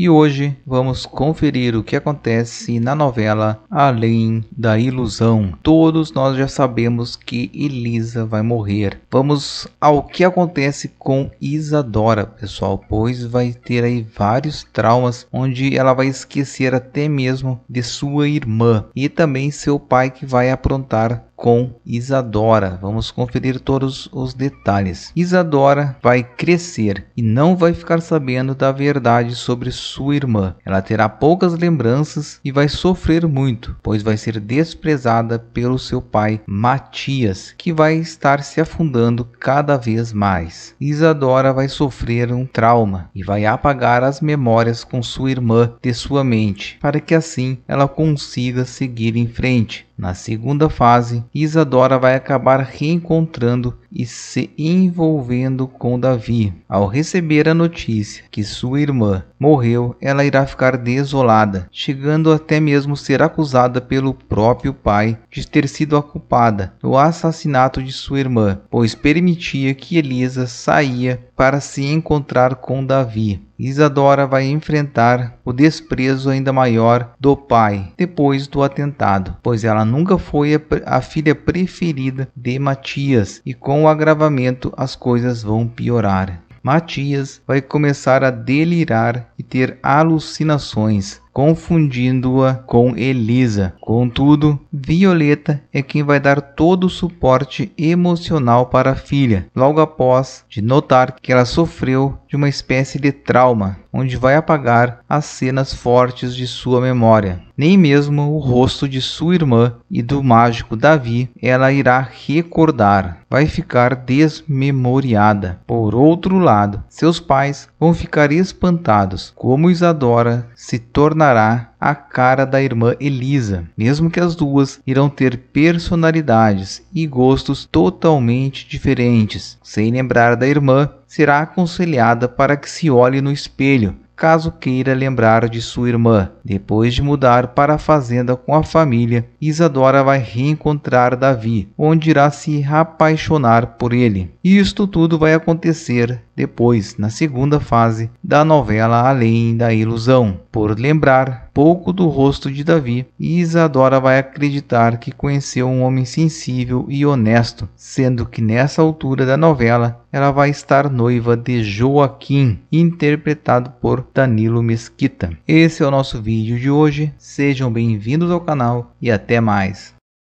E hoje vamos conferir o que acontece na novela Além da Ilusão. Todos nós já sabemos que Elisa vai morrer. Vamos ao que acontece com Isadora, pessoal, pois vai ter aí vários traumas onde ela vai esquecer até mesmo de sua irmã e também seu pai que vai aprontar com Isadora. Vamos conferir todos os detalhes. Isadora vai crescer e não vai ficar sabendo da verdade sobre sua sua irmã. Ela terá poucas lembranças e vai sofrer muito, pois vai ser desprezada pelo seu pai Matias, que vai estar se afundando cada vez mais. Isadora vai sofrer um trauma e vai apagar as memórias com sua irmã de sua mente, para que assim ela consiga seguir em frente. Na segunda fase, Isadora vai acabar reencontrando e se envolvendo com Davi. Ao receber a notícia que sua irmã morreu, ela irá ficar desolada, chegando até mesmo ser acusada pelo próprio pai de ter sido a culpada do assassinato de sua irmã, pois permitia que Elisa saía para se encontrar com Davi. Isadora vai enfrentar o desprezo ainda maior do pai depois do atentado, pois ela nunca foi a filha preferida de Matias e com o agravamento as coisas vão piorar. Matias vai começar a delirar e ter alucinações confundindo-a com Elisa. Contudo, Violeta é quem vai dar todo o suporte emocional para a filha, logo após de notar que ela sofreu de uma espécie de trauma, onde vai apagar as cenas fortes de sua memória. Nem mesmo o rosto de sua irmã e do mágico Davi ela irá recordar vai ficar desmemoriada. Por outro lado, seus pais vão ficar espantados como Isadora se tornará a cara da irmã Elisa, mesmo que as duas irão ter personalidades e gostos totalmente diferentes. Sem lembrar da irmã, será aconselhada para que se olhe no espelho caso queira lembrar de sua irmã. Depois de mudar para a fazenda com a família, Isadora vai reencontrar Davi, onde irá se apaixonar por ele. Isto tudo vai acontecer depois na segunda fase da novela Além da Ilusão. Por lembrar pouco do rosto de Davi, Isadora vai acreditar que conheceu um homem sensível e honesto, sendo que nessa altura da novela ela vai estar noiva de Joaquim, interpretado por Danilo Mesquita. Esse é o nosso vídeo de hoje. Sejam bem-vindos ao canal e até mais.